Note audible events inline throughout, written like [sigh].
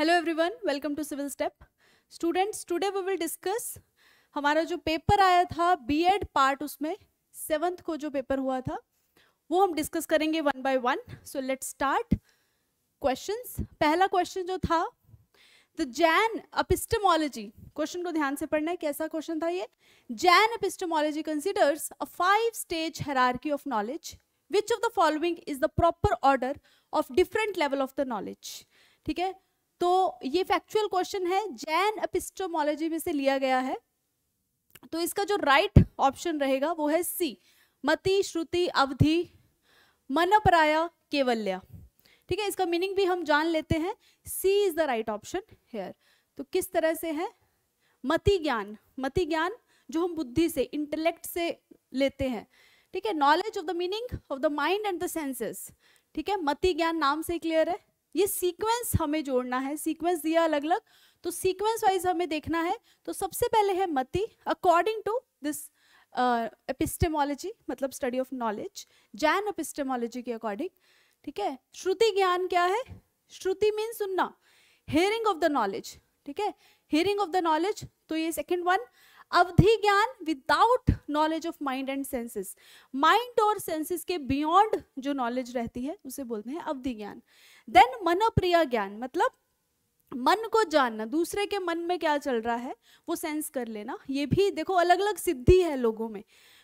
Hello everyone welcome to civil step students today we will discuss हमारा जो paper आया था बीएड पार्ट उसमें सेवन्थ को जो पेपर हुआ था वो हम डिस्कस करेंगे one by one so let's start questions पहला क्वेश्चन जो था द जैन अपिस्टमोलॉजी क्वेश्चन को ध्यान से पढ़ना है कैसा क्वेश्चन था ये Jain epistemology considers a five stage hierarchy of knowledge which of the following is the proper order of different level of the knowledge ठीक है तो ये फैक्चुअल क्वेश्चन है जैन अपिस्टोमोलॉजी में से लिया गया है तो इसका जो राइट right ऑप्शन रहेगा वो है सी मति श्रुति अवधि मनपराया केवल्या ठीक है इसका मीनिंग भी हम जान लेते हैं C is the right option here तो किस तरह से है मति ज्ञान मति ज्ञान जो हम बुद्धि से इंटेलेक्ट से लेते हैं ठीक है knowledge of the meaning of the mind and the senses ठीक है मति ज्ञान नाम से क्लियर है ये सीक्वेंस हमें जोड़ना है सीक्वेंस दिया अलग अलग तो सीक्वेंस वाइज हमें देखना है तो सबसे पहले है मती अकॉर्डिंग टू दिस एपिस्टेमोलॉजी मतलब study of knowledge Jain epistemology के अकॉर्डिंग ठीक है श्रुति ज्ञान क्या है श्रुति मीन सुनना हेयरिंग ऑफ द नॉलेज ठीक है हियरिंग ऑफ द नॉलेज तो ये सेकेंड वन अवधि ज्ञान without knowledge of mind and senses mind और सेंसेस के बियॉन्ड जो नॉलेज रहती है उसे बोलते हैं अवधि ज्ञान देन मनप्रिय ज्ञान मतलब मन को जानना दूसरे के मन में क्या चल रहा है वो सेंस कर लेना ये भी देखो अलग अलग सिद्धि है लोगों में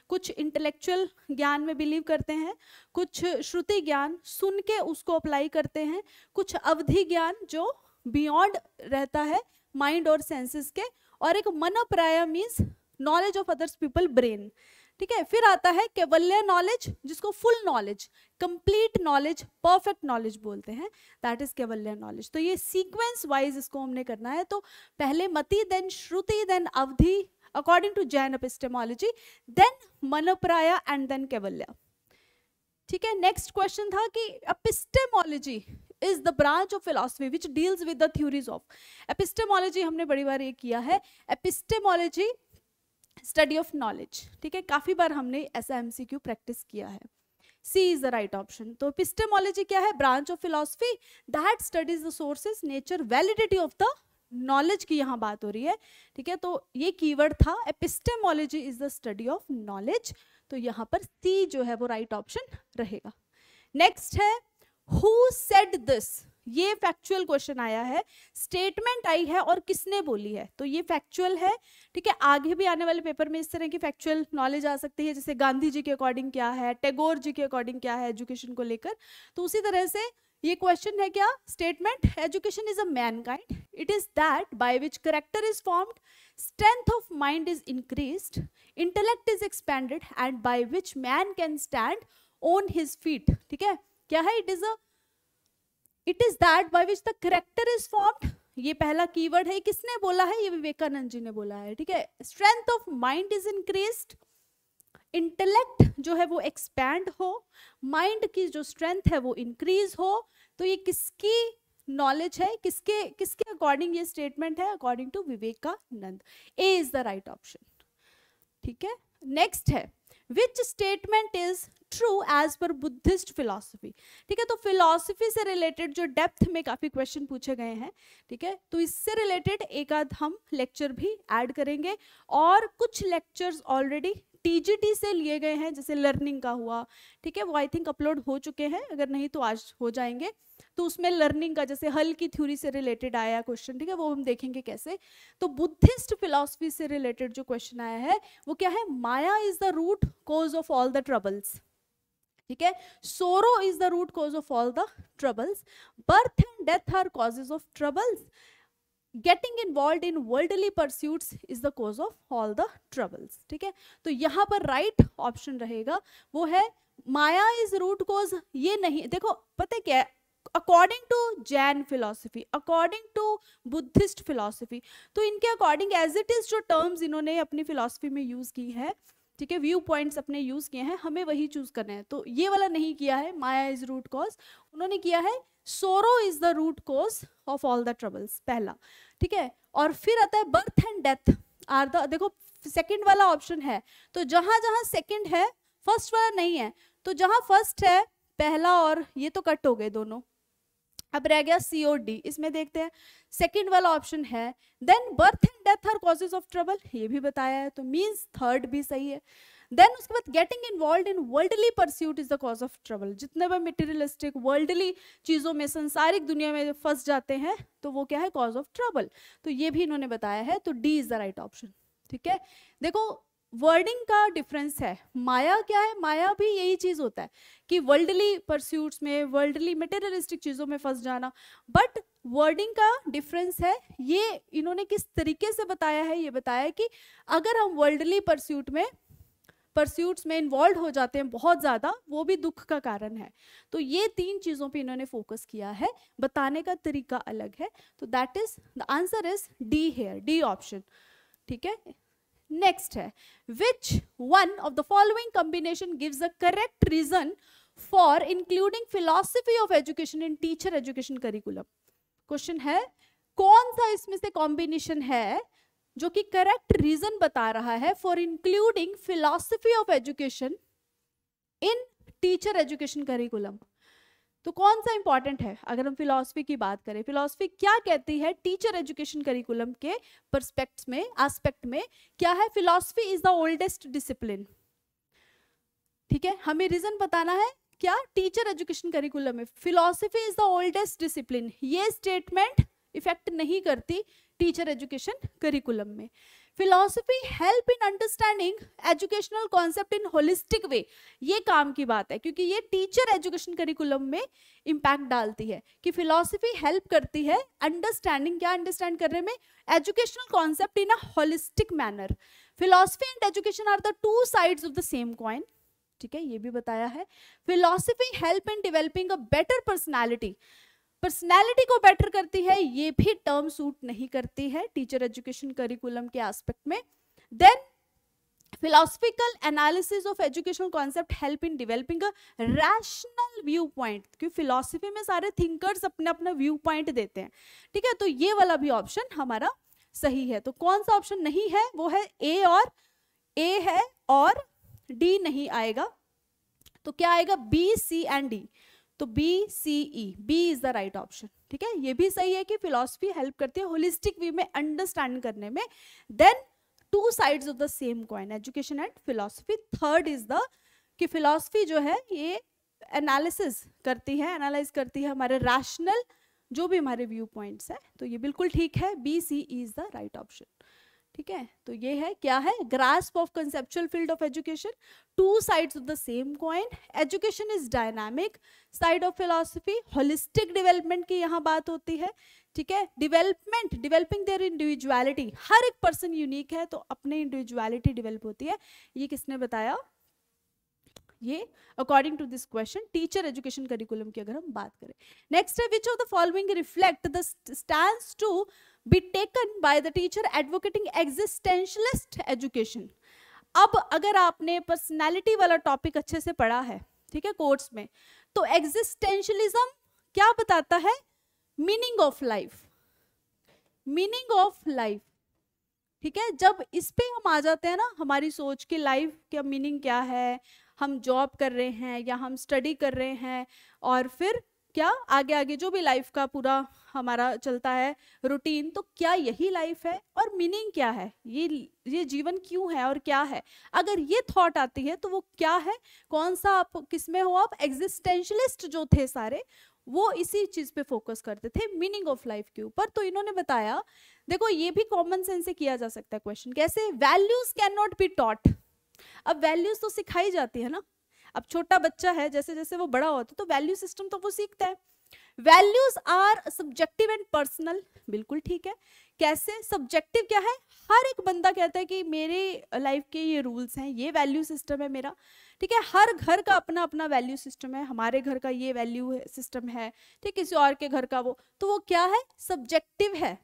कुछ इंटेलेक्चुअल ज्ञान में बिलीव करते हैं कुछ श्रुति ज्ञान सुन के उसको अप्लाई करते हैं कुछ अवधि ज्ञान जो बियॉन्ड रहता है माइंड और सेंसेस के और एक मनप्राय means knowledge of others people brain ठीक है फिर आता है केवल्य नॉलेज जिसको full knowledge complete knowledge perfect knowledge बोलते हैं दैट इज केवल्य नॉलेज तो ये सीक्वेंस वाइज इसको हमने करना है तो पहले मति देन श्रुति देन अवधि according to Jain epistemology then मनप्राया एंड देन केवल्य ठीक है नेक्स्ट क्वेश्चन था कि epistemology is the branch of philosophy which deals with the theories of epistemology हमने बड़ी बार ये किया है एपिस्टेमोलॉजी स्टडी ऑफ नॉलेज ठीक है काफ़ी बार हमने ऐसा एमसीक्यू प्रैक्टिस किया है C is the right option तो एपिस्टेमोलॉजी क्या है branch of philosophy that studies the sources nature validity of the knowledge की यहाँ बात हो रही है ठीक है तो ये कीवर्ड था epistemology is the study of knowledge तो यहाँ पर सी जो है वो राइट right ऑप्शन रहेगा नेक्स्ट है हु सेड दिस ये फैक्चुअल क्वेश्चन आया है स्टेटमेंट आई है और किसने बोली है तो ये फैक्चुअल है ठीक है आगे भी आने वाले पेपर में इस तरह की फैक्चुअल नॉलेज आ सकती है जैसे गांधी जी के अकॉर्डिंग क्या है टेगोर जी के अकॉर्डिंग क्या है एजुकेशन को लेकर तो उसी तरह से ये क्वेश्चन है क्या statement education is a man kind it is that by which character is formed strength of mind is increased intellect is expanded and by which man can stand on his feet ठीक है क्या है it is a it is that by which the character is formed ये पहला keyword है किसने बोला है ये विवेकानंद जी ने बोला है ठीक है strength of mind is increased intellect जो है वो एक्सपैंड हो माइंड की जो स्ट्रेंथ है वो इंक्रीज हो तो ये किसकी नॉलेज है किसके किसके अकॉर्डिंग ये स्टेटमेंट है according to Vivekananda A is the right option ठीक है नेक्स्ट है which statement is true as per Buddhist philosophy ठीक है तो फिलॉसफी से रिलेटेड जो डेप्थ में काफ़ी क्वेश्चन पूछे गए हैं ठीक है तो इससे रिलेटेड एक आध हम लेक्चर भी ऐड करेंगे और कुछ लेक्चर्स ऑलरेडी टीजीटी से लिए गए हैं जैसे लर्निंग का हुआ ठीक है वो आई थिंक अपलोड हो चुके हैं अगर नहीं तो आज हो जाएंगे तो उसमें लर्निंग का जैसे हल की थ्योरी से रिलेटेड आया क्वेश्चन ठीक है वो हम देखेंगे कैसे तो बुद्धिस्ट फिलोसफी से रिलेटेड जो क्वेश्चन आया है वो क्या है maya is the root cause of all the troubles ठीक है sorrow is the root cause of all the troubles birth and death are causes of troubles getting involve in worldly pursuits is the cause of all the troubles ठीक है तो यहाँ पर right right option रहेगा वो है maya is root cause ये नहीं देखो पता क्या है according to Jain philosophy according to Buddhist philosophy तो इनके अकॉर्डिंग एज इट इज जो टर्म्स इन्होंने अपनी फिलोसफी में यूज की है ठीक है व्यू पॉइंट्स अपने यूज किए हैं हमें वही चूज करना है तो ये वाला नहीं किया है माया इज रूट कॉज उन्होंने किया है sorrow is the root cause of all the troubles पहला ठीक है और फिर आता है birth and death are the देखो सेकेंड वाला ऑप्शन है तो जहां जहां सेकेंड है फर्स्ट वाला नहीं है तो जहां फर्स्ट है पहला और ये तो कट हो गए दोनों अब रह गया सी ओ डी इसमें देखते हैं सेकेंड वाला ऑप्शन है then birth and death are causes of trouble ये भी बताया है तो मीन्स थर्ड भी सही है देन उसके बाद getting involve in worldly pursuit is the cause of trouble जितने भी मेटेरियलिस्टिक वर्ल्डली चीज़ों में संसारिक दुनिया में फंस जाते हैं तो वो क्या है कॉज ऑफ ट्रबल तो ये भी इन्होंने बताया है तो D is the right option ठीक है देखो वर्डिंग का डिफरेंस है माया क्या है माया भी यही चीज़ होता है कि वर्ल्डली परस्यूट्स में वर्ल्डली मटेरियलिस्टिक चीज़ों में फंस जाना बट वर्डिंग का डिफरेंस है ये इन्होंने किस तरीके से बताया है ये बताया कि अगर हम वर्ल्डली परस्यूट में परस्यूट्स में इन्वॉल्व हो जाते हैं बहुत ज़्यादा वो भी दुख का कारण है तो ये तीन चीज़ों पे इन्होंने फोकस किया है बताने का तरीका अलग है तो that is the answer is D here D option ठीक है नेक्स्ट है which one of the following combination gives a correct reason for including philosophy of education in teacher education curriculum question है कौन सा इसमें से कॉम्बिनेशन है जो कि करेक्ट रीजन बता रहा है for including philosophy of education in teacher education curriculum तो कौन सा इंपॉर्टेंट है अगर हम फिलोसफी की बात करें फिलोसफी क्या कहती है टीचर एजुकेशन करिकुलम के परस्पेक्ट में आस्पेक्ट में क्या है philosophy is the oldest discipline ठीक है हमें रीजन बताना है क्या टीचर एजुकेशन करिकुलम में philosophy is the oldest discipline ये स्टेटमेंट इफेक्ट नहीं करती टीचर एजुकेशन करिकुलम में philosophy help in understanding educational concept in holistic way ये काम की बात है क्योंकि ये टीचर एजुकेशन करिकुलम में इम्पैक्ट डालती है कि फिलोसफी हेल्प करती है अंडरस्टैंडिंग क्या अंडरस्टैंड करने में educational concept in a holistic manner philosophy and education are the two sides of the same coin ठीक है ये भी बताया है philosophy help in developing a better personality personality को बेटर करती है ये भी टर्म सूट नहीं करती है टीचर एजुकेशन करिकुलम के एस्पेक्ट में then philosophical analysis of educational concept help in developing a rational viewpoint क्योंकि फिलोसफी में सारे थिंकर्स अपने अपने व्यू पॉइंट देते हैं ठीक है तो ये वाला भी ऑप्शन हमारा सही है तो कौन सा ऑप्शन नहीं है वो है ए और ए है और डी नहीं आएगा तो क्या आएगा बी सी एंड डी तो B C E B is the right option ठीक है ये भी सही है कि फिलोसफी हेल्प करती है होलिस्टिक वे में अंडरस्टैंड करने में then two sides of the same coin education and philosophy third is the कि फिलोसफी जो है ये एनालिसिस करती है एनालाइज करती है हमारे रैशनल जो भी हमारे व्यू पॉइंट्स है तो ये बिल्कुल ठीक है B C is the right option ठीक है तो ये है क्या है grasp of conceptual field of education two sides of the same coin education is dynamic side of philosophy holistic development की यहाँ बात होती है ठीक है डिवेलपमेंट डिवेलपिंग देयर इंडिविजुअलिटी हर एक पर्सन यूनिक है तो अपने इंडिविजुअलिटी डेवलप होती है ये किसने बताया ये according to this question teacher education curriculum की अगर हम बात करें नेक्स्ट है which of the following reflect the stand to be taken by the teacher advocating existentialist education अब अगर आपने पर्सनालिटी वाला टॉपिक अच्छे से पढ़ा है ठीक है कोर्स में तो एग्जिस्टेंशलिज्म क्या बताता है meaning of life meaning of life ठीक है जब इस पे हम आ जाते हैं ना हमारी सोच की लाइफ क्या मीनिंग क्या है हम जॉब कर रहे हैं या हम स्टडी कर रहे हैं और फिर क्या आगे आगे जो भी लाइफ का पूरा हमारा चलता है रूटीन तो क्या यही लाइफ है और मीनिंग क्या है ये ये जीवन क्यों है और क्या है अगर ये थॉट आती है तो वो क्या है कौन सा आप में हो आप एग्जिस्टेंशलिस्ट जो थे सारे वो इसी चीज पे फोकस करते थे मीनिंग ऑफ लाइफ के ऊपर तो इन्होंने बताया देखो ये भी कॉमन सेंस से किया जा सकता है क्वेश्चन कैसे values can not be taught अब वैल्यूज तो सिखाई जाती है ना अब छोटा बच्चा है जैसे जैसे वो बड़ा होता है तो वैल्यू सिस्टम तो वो सीखता है values are subjective and personal बिल्कुल ठीक है कैसे सब्जेक्टिव क्या है हर एक बंदा कहता है कि मेरे लाइफ के ये रूल्स हैं ये वैल्यू सिस्टम है मेरा ठीक है हर घर का अपना अपना वैल्यू सिस्टम है हमारे घर का ये वैल्यू सिस्टम है ठीक किसी और के घर का वो तो वो क्या है सब्जेक्टिव है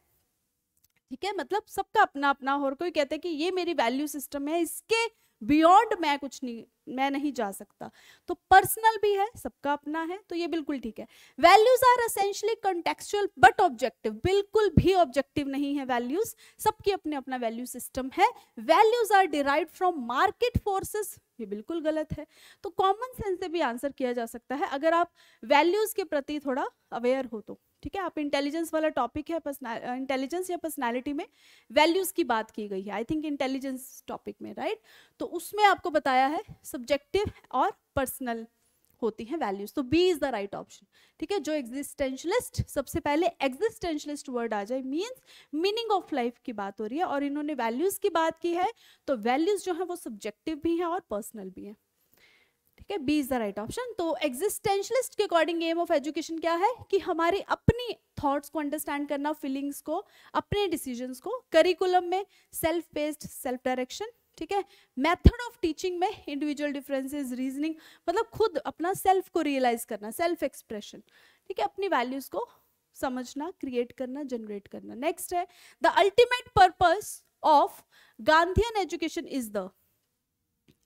ठीक है मतलब सबका अपना अपना और कोई कहता है कि ये मेरी वैल्यू सिस्टम है इसके बियॉन्ड मैं कुछ नहीं मैं नहीं जा सकता तो पर्सनल भी है सबका अपना है तो ये बिल्कुल ठीक है values are essentially contextual but objective बिल्कुल भी ऑब्जेक्टिव नहीं है वैल्यूज सबकी अपने अपना वैल्यू सिस्टम है values are derive from market forces ये बिल्कुल गलत है तो कॉमन सेंस से भी आंसर किया जा सकता है अगर आप वैल्यूज के प्रति थोड़ा अवेयर हो तो ठीक है आप इंटेलिजेंस वाला टॉपिक है इंटेलिजेंस या पर्सनैलिटी में वैल्यूज़ की बात की गई है आई थिंक इंटेलिजेंस टॉपिक में राइट right? तो उसमें आपको बताया है सब्जेक्टिव और पर्सनल होती हैं वैल्यूज तो B is the right option ठीक है जो एग्जिस्टेंशलिस्ट सबसे पहले एग्जिस्टेंशलिस्ट वर्ड आ जाए मीन्स मीनिंग ऑफ लाइफ की बात हो रही है और इन्होंने वैल्यूज की बात की है तो वैल्यूज जो है वो सब्जेक्टिव भी हैं और पर्सनल भी हैं ठीक है B is the right option तो एग्जिस्टेंशलिस्ट के अकॉर्डिंग एम ऑफ एजुकेशन क्या है कि हमारे अपनी थॉट्स को अंडरस्टैंड करना फीलिंग्स को अपने डिसीजंस को करिकुलम में सेल्फ बेस्ड सेल्फ डायरेक्शन ठीक है मेथड ऑफ टीचिंग में इंडिविजुअल डिफरेंसेस रीजनिंग मतलब खुद अपना सेल्फ को रियलाइज करना सेल्फ एक्सप्रेशन ठीक है अपनी वैल्यूज को समझना क्रिएट करना जनरेट करना नेक्स्ट है the ultimate purpose of Gandhian education is the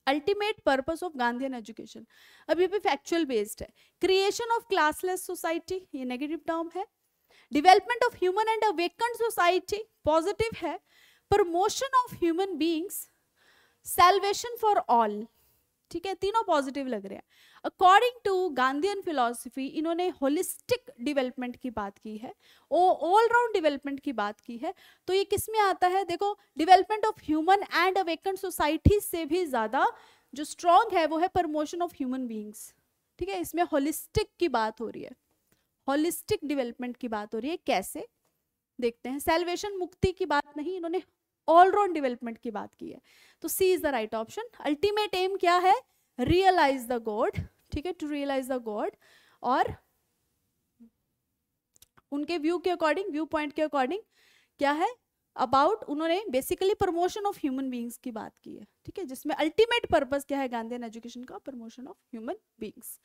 ultimate purpose of Gandhi education अब ये भी फैक्चुअल बेस्ड है क्रिएशन ऑफ क्लासलेस सोसाइटी ये नेगेटिव टर्म है development of human and awakened society positive है promotion of human beings salvation for all ठीक है तीनों पॉजिटिव लग रहे हैं अकॉर्डिंग टू गांधीयन फिलोसफी इन्होंने होलिस्टिक डेवलपमेंट की बात की है ओ ऑलराउंड डेवलपमेंट की बात की है तो ये किस में आता है देखो development of human and awaken society से भी ज़्यादा जो स्ट्रॉन्ग है वो है प्रमोशन ऑफ ह्यूमन बींग्स ठीक है इसमें होलिस्टिक की बात हो रही है होलिस्टिक डिवेलपमेंट की बात हो रही है कैसे देखते हैं सेल्वेशन मुक्ति की बात नहीं इन्होंने ऑलराउंड डेवलपमेंट की बात की है तो C is the right option ultimate aim क्या है रियलाइज द गॉड ठीक है टू रियलाइज द गॉड और उनके व्यू के अकॉर्डिंग व्यू पॉइंट के अकॉर्डिंग क्या है अबाउट उन्होंने basically promotion of human beings की बात की है ठीक है जिसमें अल्टीमेट पर्पज क्या है गांधी एजुकेशन का promotion of human beings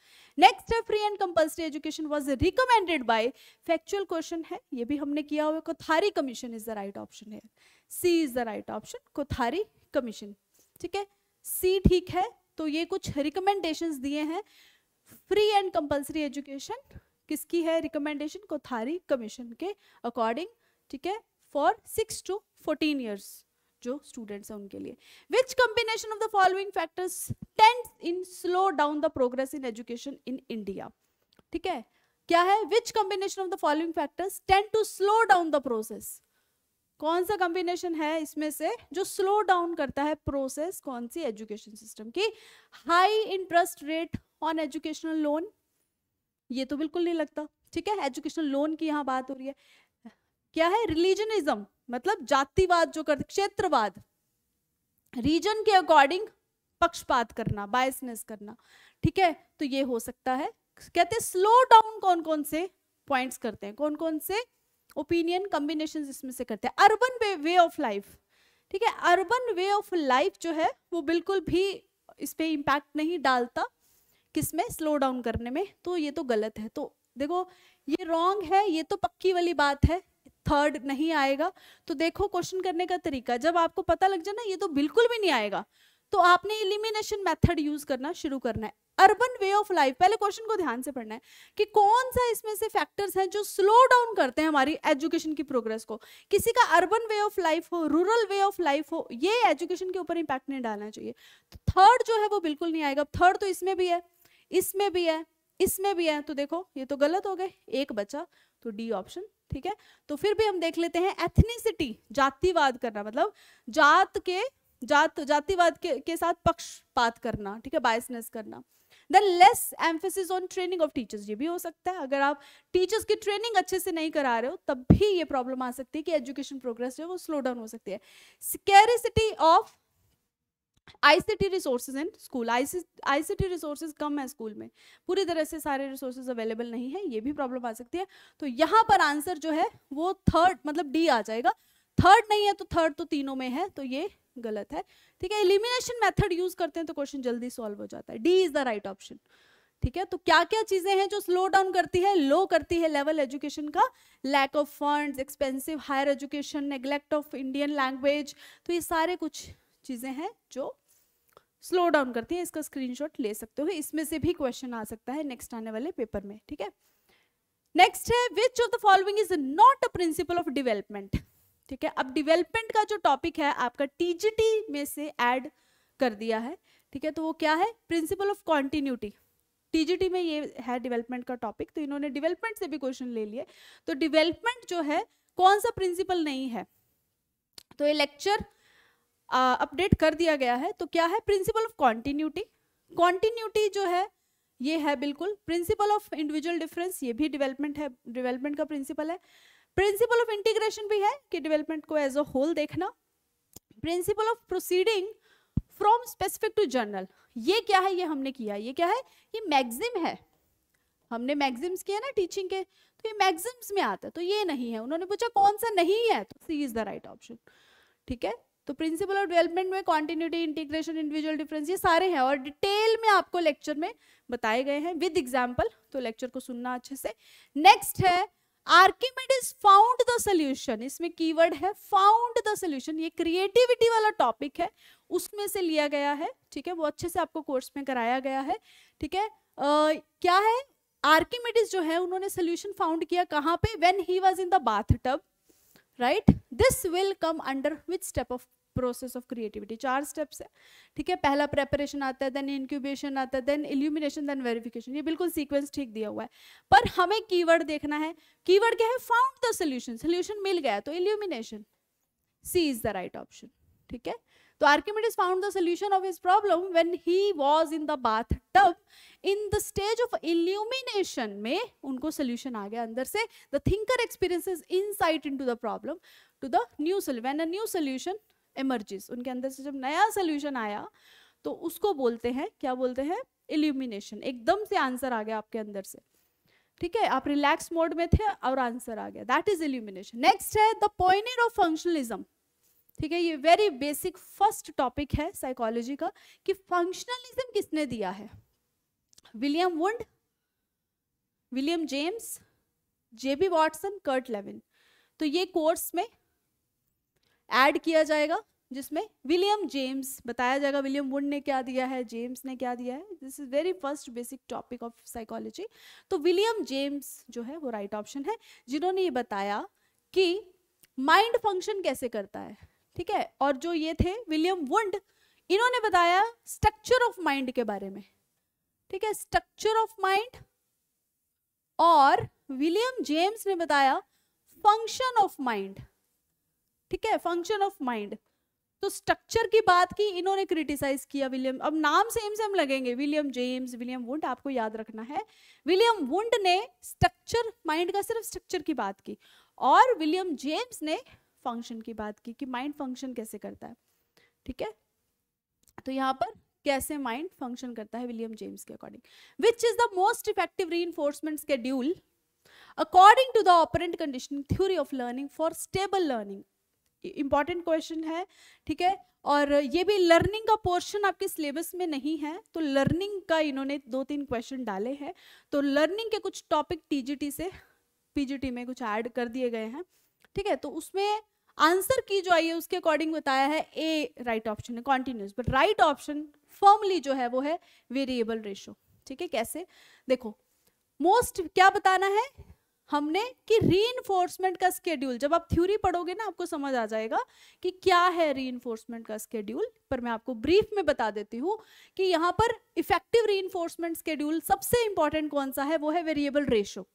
next है free and compulsory education was recommended by factual question है ये भी हमने किया हुआ Kothari commission is the right option है C is the right option Kothari commission ठीक है सी ठीक है तो ये कुछ रिकमेंडेशंस दिए हैं फ्री एंड कंपलसरी एजुकेशन किसकी है रिकमेंडेशन कोथारी कमीशन के अकॉर्डिंग ठीक है for six to fourteen years जो स्टूडेंट्स हैं उनके लिए which combination of the following factors tend in slow down the progress in education in India ठीक है क्या है which combination of the following factors tend to slow down the process कौन सा कॉम्बिनेशन है इसमें से जो स्लो डाउन करता है प्रोसेस कौन सी एजुकेशन सिस्टम की high interest rate on educational loan ये तो बिल्कुल नहीं लगता ठीक है एजुकेशनल लोन की यहाँ बात हो रही है क्या है रिलीजनिज्म मतलब जातिवाद जो कर क्षेत्रवाद रीजन के अकॉर्डिंग पक्षपात करना बायसनेस करना ठीक है तो ये हो सकता है कहते हैं स्लो डाउन कौन कौन से पॉइंट्स करते हैं कौन कौन से ओपिनियन कम्बिनेशन इसमें से करते हैं अर्बन वे ऑफ लाइफ ठीक है अर्बन वे ऑफ लाइफ जो है वो बिल्कुल भी इस पर इम्पैक्ट नहीं डालता किस में स्लो डाउन करने में तो ये तो गलत है तो देखो ये रॉन्ग है ये तो पक्की वाली बात है थर्ड नहीं आएगा तो देखो क्वेश्चन करने का तरीका जब आपको पता लग जाए ना ये तो बिल्कुल भी नहीं आएगा तो आपने इलिमिनेशन मेथड यूज करना शुरू करना है अर्बन वे ऑफ लाइफ पहले क्वेश्चन को ध्यान से पढ़ना है कि कौन सा इसमें से फैक्टर्स हैं जो स्लो डाउन करते हैं हमारी एजुकेशन की प्रोग्रेस को किसी का अर्बन वे ऑफ लाइफ हो रूरल वे ऑफ लाइफ हो ये एजुकेशन के ऊपर इंपैक्ट नहीं डालना चाहिए थर्ड तो जो है वो बिल्कुल नहीं आएगा थर्ड तो इसमें भी है इसमें भी है इसमें भी है तो देखो ये तो गलत हो गए एक बच्चा तो डी ऑप्शन ठीक है तो फिर भी हम देख लेते हैं एथनिसिटी जातिवाद करना मतलब जात के जात जातिवाद के, के साथ पक्षपात करना ठीक है बायसनेस करना then less emphasis on training of teachers ये भी हो सकता है अगर आप टीचर्स की ट्रेनिंग अच्छे से नहीं करा रहे हो तब भी ये प्रॉब्लम आ सकती है कि एजुकेशन प्रोग्रेस जो है वो स्लो डाउन हो सकती है scarcity of ICT resources in school ICT resources कम है स्कूल में पूरी तरह से सारे रिसोर्सेज अवेलेबल नहीं है ये भी प्रॉब्लम आ सकती है तो यहाँ पर आंसर जो है वो थर्ड मतलब डी आ जाएगा थर्ड नहीं है तो थर्ड तो तीनों में है तो ये गलत है ठीक है एलिमिनेशन मेथड यूज करते हैं तो क्वेश्चन जल्दी सॉल्व हो जाता है D is the right option ठीक है तो क्या क्या चीजें हैं जो स्लो डाउन करती है लो करती है लेवल एजुकेशन का lack of funds expensive higher education neglect of Indian language तो ये सारे कुछ चीजें हैं जो स्लो डाउन करती है इसका स्क्रीनशॉट ले सकते हो इसमें से भी क्वेश्चन आ सकता है नेक्स्ट आने वाले पेपर में ठीक है नेक्स्ट है which of the following is not a principle of development ठीक है अब डेवलपमेंट का जो टॉपिक है आपका टीजीटी में से ऐड कर दिया है ठीक है तो वो क्या है प्रिंसिपल ऑफ कॉन्टिन्यूटी टीजीटी में ये है डेवलपमेंट का टॉपिक तो इन्होंने डेवलपमेंट से भी क्वेश्चन ले लिए तो डेवलपमेंट जो है कौन सा प्रिंसिपल नहीं है तो ये लेक्चर अपडेट कर दिया गया है तो क्या है प्रिंसिपल ऑफ कॉन्टिन्यूटी कॉन्टिन्यूटी जो है ये है बिल्कुल प्रिंसिपल ऑफ इंडिविजुअल डिफरेंस ये भी डेवलपमेंट है डेवलपमेंट का प्रिंसिपल है प्रिंसिपल ऑफ इंटीग्रेशन भी है कि डेवलपमेंट को एज अ होल देखना principle of proceeding from specific to general ये क्या है ये हमने किया ये क्या है ये मैगजिम है हमने मैगजिम्स किया ना टीचिंग के तो ये मैगजिम्स में आता है तो ये नहीं है उन्होंने पूछा कौन सा नहीं है तो C is the right option ठीक है तो प्रिंसिपल ऑफ डेवलपमेंट में कॉन्टिन्यूटी इंटीग्रेशन इंडिविजुअल डिफरेंस ये सारे हैं और डिटेल में आपको लेक्चर में बताए गए हैं विद एग्जाम्पल तो लेक्चर को सुनना अच्छे से नेक्स्ट है आर्किमिडीज फाउंड द सोल्यूशन इसमें कीवर्ड है फाउंड द सोल्यूशन ये क्रिएटिविटी वाला टॉपिक है उसमें से लिया गया है ठीक है वो अच्छे से आपको कोर्स में कराया गया है ठीक है uh, क्या है आर्किमिडीज जो है उन्होंने सोल्यूशन फाउंड किया कहाँ पे when he was in the bath tub right this will come under which step of process of creativity चार स्टेप्स है ठीक है पहला प्रेपरेशन आता है देन इंक्यूबेशन आता है देन इल्यूमिनेशन देन वेरिफिकेशन ये बिल्कुल सीक्वेंस ठीक दिया हुआ है पर हमें कीवर्ड देखना है कीवर्ड क्या है फाउंड द सोल्यूशन सोल्यूशन मिल गया तो illumination C is the right option ठीक है तो Archimedes found the solution of is problem when he was in the bath tub in the stage of illumination में उनको सोल्यूशन आ गया अंदर से the thinker experience insight to the problem to the new सोल्यू when a new solution emerges उनके अंदर से जब नया सोल्यूशन आया तो उसको बोलते हैं क्या बोलते हैं इल्यूमिनेशन एकदम से आंसर आ गया आपके अंदर से ठीक है आप रिलैक्स मोड में थे और आंसर आ गया दैट इज इल्यूमिनेशन नेक्स्ट है द पॉइंटर ऑफ फंक्शनलिज्म ठीक है ये वेरी बेसिक फर्स्ट टॉपिक है साइकोलॉजी का कि फंक्शनलिज्म किसने दिया है William Wundt William James J B Watson Kurt Lewin तो ये कोर्स में ऐड किया जाएगा जिसमें विलियम जेम्स बताया जाएगा विलियम वुड ने क्या दिया है जेम्स ने क्या दिया है this is very first basic topic of psychology तो विलियम जेम्स जो है वो राइट right ऑप्शन है जिन्होंने ये बताया कि माइंड फंक्शन कैसे करता है ठीक है और जो ये थे विलियम वुंड इन्होंने बताया स्ट्रक्चर ऑफ माइंड के बारे में ठीक है स्ट्रक्चर ऑफ माइंड और विलियम जेम्स ने बताया फंक्शन ऑफ माइंड ठीक है फंक्शन ऑफ माइंड तो स्ट्रक्चर की बात की इन्होंने क्रिटिसाइज किया विलियम अब नाम सेम सेम लगेंगे विलियम जेम्स विलियम वुंड आपको याद रखना है विलियम वुंड ने स्ट्रक्चर माइंड का सिर्फ स्ट्रक्चर की बात की और विलियम जेम्स ने फंक्शन की बात की कि माइंड फंक्शन कैसे करता है ठीक है तो यहाँ पर कैसे माइंड फंक्शन करता है विलियम जेम्स के according which is the most effective reinforcement schedule according to the operant condition theory of learning for stable learning important question है ठीक है और ये भी लर्निंग का पोर्शन आपके सिलेबस में नहीं है तो लर्निंग का इन्होंने दो तीन क्वेश्चन डाले हैं तो लर्निंग के कुछ टॉपिक टीजीटी से पीजीटी में कुछ ऐड कर दिए गए हैं ठीक है तो उसमें आंसर की जो आई है उसके अकॉर्डिंग बताया है ए राइट ऑप्शन है continuous but right option formally जो है वो है वेरिएबल रेशो ठीक है कैसे देखो मोस्ट क्या बताना है हमने कि री का स्केड्यूल जब आप थ्योरी पढ़ोगे ना आपको समझ आ जाएगा कि क्या है री का स्केड्यूल पर मैं आपको ब्रीफ में बता देती हूँ कि यहाँ पर इफेक्टिव री स्केड्यूल सबसे इंपॉर्टेंट कौन सा है वो है वेरिएबल रेशो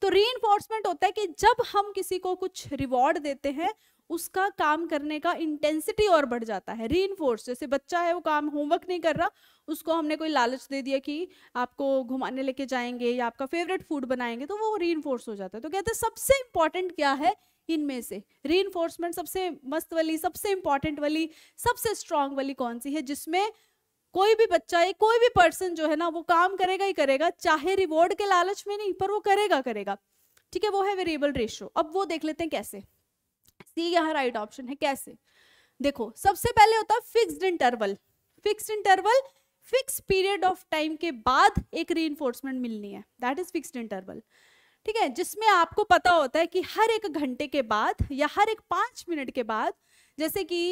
तो री होता है कि जब हम किसी को कुछ रिवॉर्ड देते हैं उसका काम करने का इंटेंसिटी और बढ़ जाता है री जैसे बच्चा है वो काम होमवर्क नहीं कर रहा उसको हमने कोई लालच दे दिया कि आपको घुमाने लेके जाएंगे या आपका फेवरेट फूड बनाएंगे तो वो री हो जाता है तो कहते हैं सबसे इंपॉर्टेंट क्या है इनमें से री सबसे मस्त वाली सबसे इंपॉर्टेंट वाली सबसे स्ट्रांग वाली कौन सी है जिसमें कोई भी बच्चा या कोई भी पर्सन जो है ना वो काम करेगा ही करेगा चाहे रिवॉर्ड के लालच में नहीं पर वो करेगा करेगा ठीक है वो है वेरिएबल रेशियो अब वो देख लेते हैं कैसे सी यहाँ राइट ऑप्शन है कैसे देखो सबसे पहले होता है fixed interval fixed interval fix period of time के बाद एक री मिलनी है दैट इज फिक्स इंटरवल ठीक है जिसमें आपको पता होता है कि हर एक घंटे के बाद या हर एक पाँच मिनट के बाद जैसे कि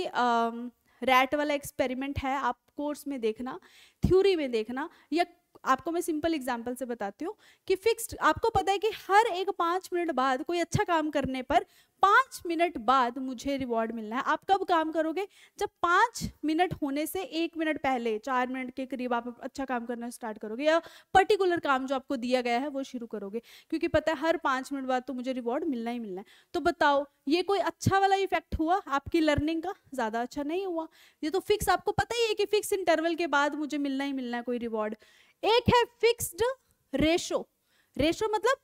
रैट वाला एक्सपेरिमेंट है आप कोर्स में देखना थ्योरी में देखना या आपको मैं सिंपल एग्जाम्पल से बताती हूँ कि फिक्स्ड आपको पता है कि हर एक पाँच मिनट बाद कोई अच्छा काम करने पर पाँच मिनट बाद मुझे रिवॉर्ड मिलना है आप कब काम करोगे जब पाँच मिनट होने से एक मिनट पहले चार मिनट के करीब आप अच्छा काम करना स्टार्ट करोगे या पर्टिकुलर काम जो आपको दिया गया है वो शुरू करोगे क्योंकि पता है हर पाँच मिनट बाद तो मुझे रिवॉर्ड मिलना ही मिलना है तो बताओ ये कोई अच्छा वाला इफेक्ट हुआ आपकी लर्निंग का ज़्यादा अच्छा नहीं हुआ ये तो फिक्स आपको पता ही है कि फिक्स इंटरवल के बाद मुझे मिलना ही मिलना है कोई रिवॉर्ड एक है फिक्स्ड रेशो रेशो मतलब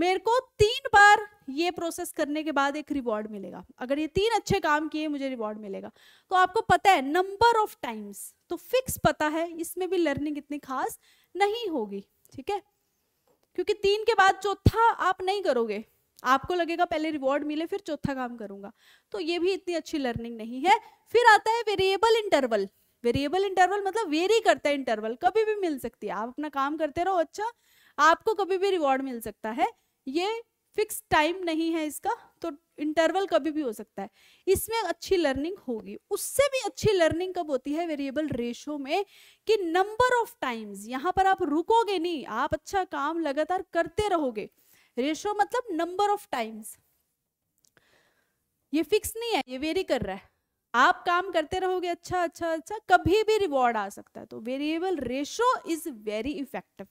मेरे को तीन बार ये प्रोसेस करने के बाद एक रिवॉर्ड मिलेगा अगर ये तीन अच्छे काम किए मुझे रिवॉर्ड मिलेगा तो आपको पता है नंबर ऑफ टाइम्स तो फिक्स पता है इसमें भी लर्निंग इतनी खास नहीं होगी ठीक है क्योंकि तीन के बाद चौथा आप नहीं करोगे आपको लगेगा पहले रिवॉर्ड मिले फिर चौथा काम करूंगा तो ये भी इतनी अच्छी लर्निंग नहीं है फिर आता है वेरिएबल इंटरवल वेरिएबल इंटरवल मतलब वेरी करता है इंटरवल कभी भी मिल सकती है आप अपना काम करते रहो अच्छा आपको कभी भी रिवॉर्ड मिल सकता है ये फिक्स टाइम नहीं है इसका तो इंटरवल कभी भी हो सकता है इसमें अच्छी लर्निंग होगी उससे भी अच्छी लर्निंग कब होती है वेरिएबल रेशो में कि नंबर ऑफ टाइम्स यहाँ पर आप रुकोगे नहीं आप अच्छा काम लगातार करते रहोगे रेशो मतलब नंबर ऑफ टाइम्स ये फिक्स नहीं है ये वेरी कर रहा है आप काम करते रहोगे अच्छा अच्छा अच्छा कभी भी रिवॉर्ड आ सकता है तो variable ratio is very effective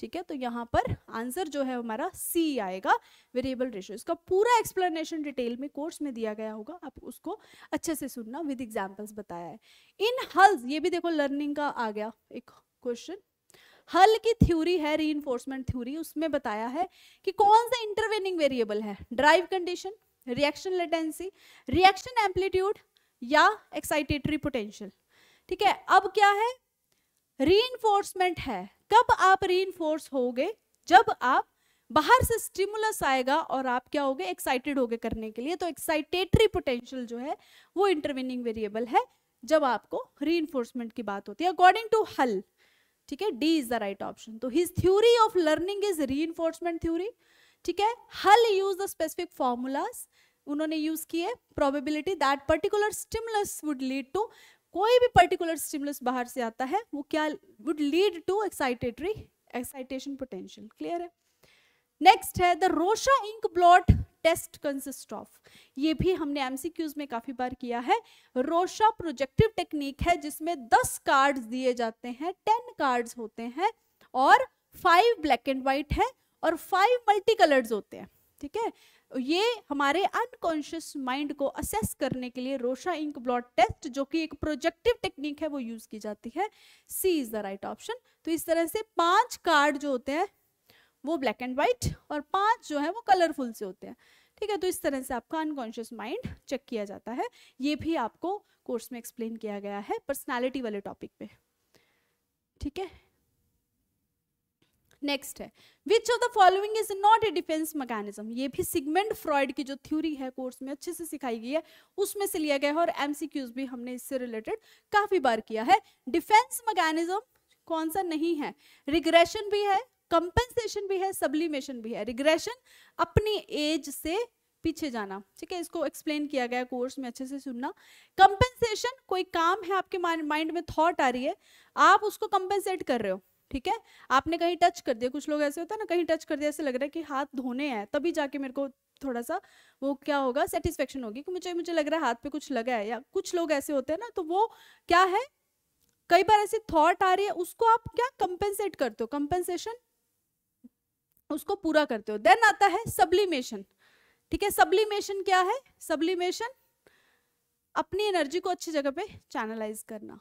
ठीक है तो यहाँ पर आंसर जो है हमारा सी आएगा वेरिएबल रेशो इसका पूरा एक्सप्लेनेशन डिटेल में कोर्स में दिया गया होगा आप उसको अच्छे से सुनना विद एग्जाम्पल्स बताया है इन हल्स ये भी देखो लर्निंग का आ गया एक क्वेश्चन हल की थ्योरी है री थ्योरी उसमें बताया है कि कौन सा इंटरवेनिंग वेरिएबल है drive condition reaction latency reaction amplitude या एक्साइटेटरी पोटेंशियल ठीक है अब क्या है री है कब आप री होगे जब आप बाहर से स्टिमुलस आएगा और आप क्या होगे एक्साइटेड होगे करने के लिए तो एक्साइटेटरी पोटेंशियल जो है वो इंटरवीनिंग वेरिएबल है जब आपको री की बात होती है अकॉर्डिंग टू हल ठीक है D is the right option तो his theory of learning is री थ्योरी ठीक है Hull use the specific formulas उन्होंने यूज किए probability that particular stimulus would lead to कोई भी पर्टिकुलर स्टिमुलस बाहर से आता है वो क्या would lead to excitatory excitation potential clear है नेक्स्ट है the Rorschach ink blot test consist of ये भी हमने एमसीक्यूज में काफी बार किया है रोशा प्रोजेक्टिव टेक्निक है जिसमें 10 कार्ड्स दिए जाते हैं 10 कार्ड्स होते हैं और फाइव ब्लैक एंड व्हाइट है और फाइव मल्टी कलर्स होते हैं ठीक है ये हमारे अनकॉन्शियस माइंड को असेस करने के लिए रोशा इंक ब्लॉट टेस्ट जो कि एक प्रोजेक्टिव टेक्निक है वो यूज की जाती है C is the right option तो इस तरह से पांच कार्ड जो होते हैं वो ब्लैक एंड व्हाइट और पांच जो है वो कलरफुल से होते हैं ठीक है तो इस तरह से आपका अनकॉन्शियस माइंड चेक किया जाता है ये भी आपको कोर्स में एक्सप्लेन किया गया है पर्सनैलिटी वाले टॉपिक पे ठीक है नेक्स्ट है which of the following is not a defence mechanism ये भी सिगमेंट फ्रॉइड की जो थ्योरी है कोर्स में अच्छे से सिखाई गई है उसमें से लिया गया है और एमसीक्यूज भी हमने इससे रिलेटेड काफी बार किया है डिफेंस मैकेनिज्म कौन सा नहीं है रिग्रेशन भी है कंपेंसेशन भी है सब्लिमेशन भी है रिग्रेशन अपनी एज से पीछे जाना ठीक है इसको एक्सप्लेन किया गया कोर्स में अच्छे से सुनना कंपेंसेशन कोई काम है आपके माइंड में थॉट आ रही है आप उसको कंपेंसेट कर रहे हो ठीक है आपने कहीं टच कर दिया कुछ लोग ऐसे होता है ना कहीं टच कर दिया ऐसे लग रहा है कि हाथ धोने हैं तभी जाके मेरे को थोड़ा सा वो क्या होगा सेटिस्फेक्शन होगी कि मुझे मुझे लग रहा है हाथ पे कुछ लगा है या कुछ लोग ऐसे होते हैं ना तो वो क्या है कई बार ऐसी थॉट आ रही है उसको आप क्या कंपेंसेट करते हो कंपेंसेशन उसको पूरा करते हो देन आता है सब्लिमेशन ठीक है सब्लिमेशन क्या है सब्लिमेशन अपनी एनर्जी को अच्छी जगह पे चैनलाइज करना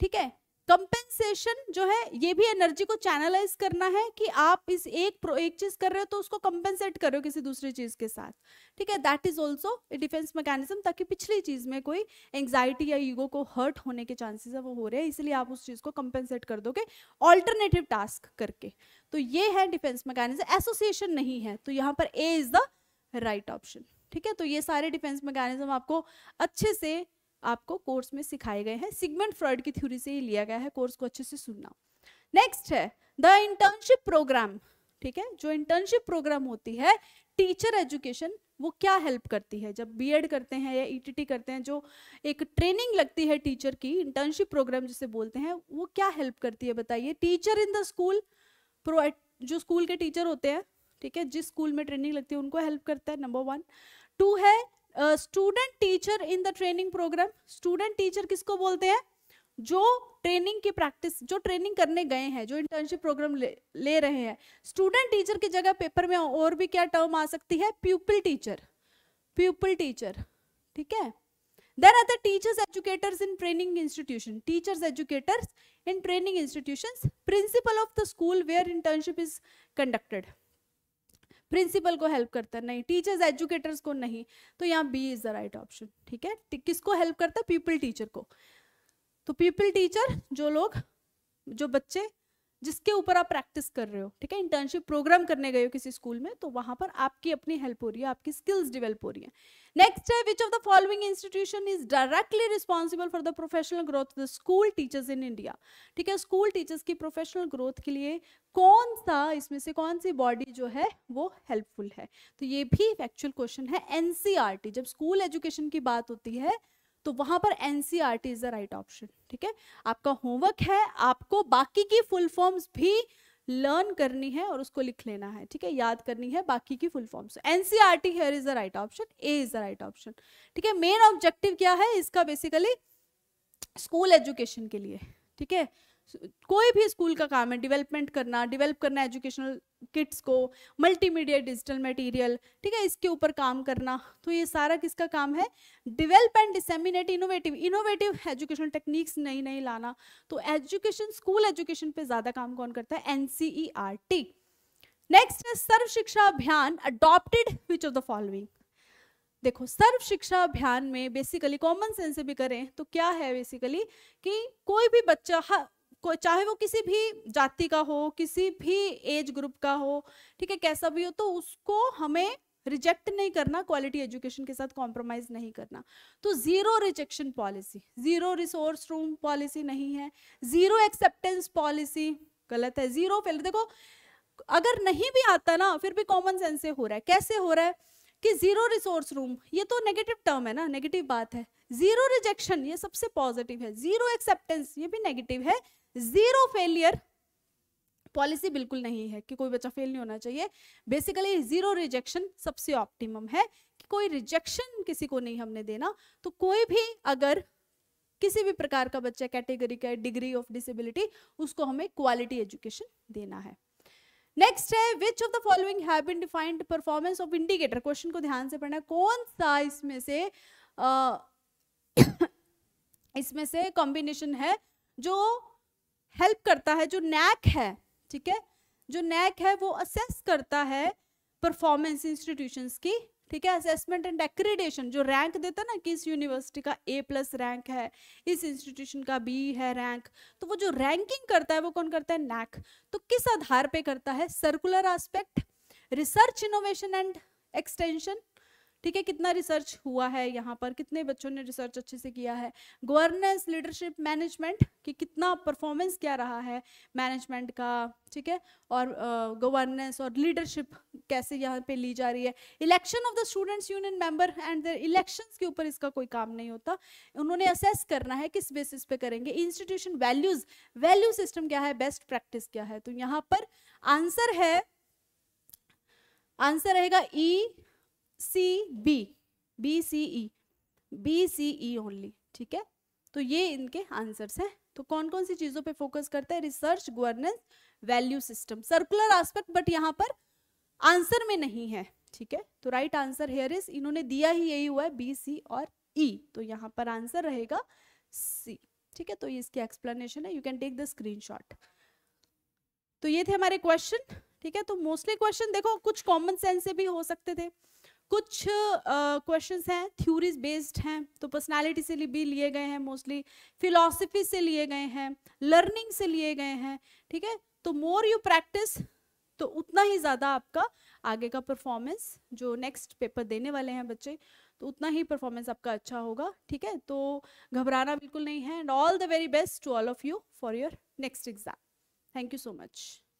ठीक है कंपेंसेशन जो है ये भी एनर्जी को चैनलाइज करना है कि आप इस एक प्रो एक चीज कर रहे हो तो उसको कंपेंसेट कर रहे हो किसी दूसरी चीज के साथ ठीक है that is also defence mechanism ताकि पिछली चीज में कोई एंग्जाइटी या ईगो को हर्ट होने के चांसेस है वो हो रहे हैं इसलिए आप उस चीज को कंपेंसेट कर दोगे ऑल्टरनेटिव टास्क करके तो ये है डिफेंस मैकेनिज्म एसोसिएशन नहीं है तो यहाँ पर A is the right option ठीक है तो ये सारे डिफेंस मैकेनिज्म आपको अच्छे से आपको कोर्स में सिखाए गए हैं सिगमेंट फ्रॉड की थ्योरी से ही लिया गया है कोर्स को अच्छे से सुनना नेक्स्ट है द इंटर्नशिप प्रोग्राम ठीक है जो इंटर्नशिप प्रोग्राम होती है टीचर एजुकेशन वो क्या हेल्प करती है जब बीएड करते हैं या ईटीटी e करते हैं जो एक ट्रेनिंग लगती है टीचर की इंटर्नशिप प्रोग्राम जिसे बोलते हैं वो क्या हेल्प करती है बताइए टीचर इन द स्कूल जो स्कूल के टीचर होते हैं ठीक है जिस स्कूल में ट्रेनिंग लगती है उनको हेल्प करता है नंबर वन टू है student teacher in the training programme student teacher किसको बोलते हैं जो ट्रेनिंग की प्रैक्टिस जो ट्रेनिंग करने गए हैं जो इंटर्नशिप प्रोग्राम ले, ले रहे हैं स्टूडेंट टीचर की जगह पेपर में और भी क्या टर्म आ सकती है प्यूपल टीचर प्यूपल टीचर ठीक है there are the teachers educators in training institution teachers educators in training institution principal of the school where internship is conducted principal को हेल्प करता है नहीं टीचर्स एजुकेटर्स को नहीं तो यहाँ B is the right option ठीक है किसको हेल्प करता है पीपल टीचर को तो पीपल टीचर जो लोग जो बच्चे जिसके ऊपर आप प्रैक्टिस कर रहे हो ठीक है इंटर्नशिप प्रोग्राम करने गए हो किसी स्कूल में तो वहां पर आपकी अपनी हेल्प हो रही है आपकी स्किल्स डिवेल्प हो रही है Next, uh, which of the following institution is directly responsible for the professional growth of the school teachers in India? ठीक है स्कूल टीचर्स की प्रोफेशनल ग्रोथ के लिए कौन सा इसमें से कौन सी बॉडी जो है वो हेल्पफुल है तो ये भी एक्चुअल क्वेश्चन है एनसीईआरटी e जब स्कूल एजुकेशन की बात होती है तो वहां पर NCERT is the right option ठीक है आपका होमवर्क है आपको बाकी की फुल फॉर्म्स भी लर्न करनी है और उसको लिख लेना है ठीक है याद करनी है बाकी की full forms NCERT here is the right option A is the right option ठीक है मेन ऑब्जेक्टिव क्या है इसका बेसिकली स्कूल एजुकेशन के लिए ठीक है कोई भी स्कूल का काम है डेवलपमेंट करना डेवलप करना एजुकेशनल किट्स को मल्टीमीडिया डिजिटल मटेरियल ठीक है इसके ऊपर काम करना तो ये सारा किसका काम है develop and disseminate innovative innovative educational techniques नई नई लाना तो एजुकेशन स्कूल एजुकेशन पे ज़्यादा काम कौन करता है एन नेक्स्ट e है Sarva Shiksha Abhiyan adopted which of the following देखो सर्व शिक्षा अभियान में बेसिकली कॉमन सेंस से भी करें तो क्या है बेसिकली कि कोई भी बच्चा चाहे वो किसी भी जाति का हो किसी भी एज ग्रुप का हो ठीक है कैसा भी हो तो उसको हमें रिजेक्ट नहीं करना क्वालिटी एजुकेशन के साथ कॉम्प्रोमाइज नहीं करना तो zero rejection policy zero resource room policy नहीं है जीरो एक्सेप्टेंस पॉलिसी गलत है जीरो फेल देखो अगर नहीं भी आता ना फिर भी कॉमन सेंस से हो रहा है कैसे हो रहा है कि जीरो रिसोर्स रूम ये तो नेगेटिव टर्म है ना नेगेटिव बात है जीरो रिजेक्शन ये सबसे पॉजिटिव है जीरो एक्सेप्टेंस ये भी नेगेटिव है जीरो फेलियर पॉलिसी बिल्कुल नहीं है कि कोई बच्चा फेल नहीं होना चाहिए बेसिकली जीरो रिजेक्शन सबसे ऑप्टिमम है कि कोई रिजेक्शन किसी को नहीं हमने देना तो कोई भी अगर किसी भी प्रकार का बच्चा कैटेगरी का डिग्री ऑफ डिसेबिलिटी उसको हमें क्वालिटी एजुकेशन देना है नेक्स्ट है which of the following have been defined performance of indicator question को ध्यान से पढ़ना कौन सा इसमें से आ, [coughs] इसमें से कॉम्बिनेशन है जो हेल्प करता है जो नैक है ठीक है जो नैक है वो असेस करता है परफॉर्मेंस इंस्टीट्यूशन की ठीक है असेसमेंट एंड एक्रेडेशन जो रैंक देता ना कि इस यूनिवर्सिटी का ए प्लस रैंक है इस इंस्टीट्यूशन का बी है रैंक तो वो जो रैंकिंग करता है वो कौन करता है नैक तो किस आधार पे करता है circular aspect research innovation and extension ठीक है कितना रिसर्च हुआ है यहाँ पर कितने बच्चों ने रिसर्च अच्छे से किया है गवर्नेंस लीडरशिप मैनेजमेंट कि कितना परफॉर्मेंस क्या रहा है मैनेजमेंट का ठीक है और गवर्नेंस uh, और लीडरशिप कैसे यहाँ पे ली जा रही है election of the students union member and their elections के ऊपर इसका कोई काम नहीं होता उन्होंने असेस करना है किस बेसिस पे करेंगे इंस्टीट्यूशन वैल्यूज वैल्यू सिस्टम क्या है बेस्ट प्रैक्टिस क्या है तो यहाँ पर आंसर है आंसर रहेगा E e, C B B C E B C E only ठीक है तो ये इनके आंसर्स हैं तो कौन कौन सी चीज़ों पे फोकस करता है research governance value system circular aspect but यहाँ पर आंसर में नहीं है ठीक है तो राइट आंसर हेयर इज इन्होंने दिया ही यही हुआ है बी सी और ई e. तो यहाँ पर आंसर रहेगा सी ठीक है तो ये इसकी एक्सप्लेनेशन है you can take the screen तो ये थे हमारे क्वेश्चन ठीक है तो मोस्टली क्वेश्चन देखो कुछ कॉमन सेंस से भी हो सकते थे कुछ uh, हैं थ्योरीज बेस्ड हैं तो पर्सनालिटी से भी लिए गए हैं मोस्टली फिलोसफी से लिए गए हैं लर्निंग से लिए गए हैं ठीक है तो मोर यू प्रैक्टिस तो उतना ही ज़्यादा आपका आगे का परफॉर्मेंस जो नेक्स्ट पेपर देने वाले हैं बच्चे तो उतना ही परफॉर्मेंस आपका अच्छा होगा ठीक है तो घबराना बिल्कुल नहीं है and all the very best to all of you for your next exam thank you so much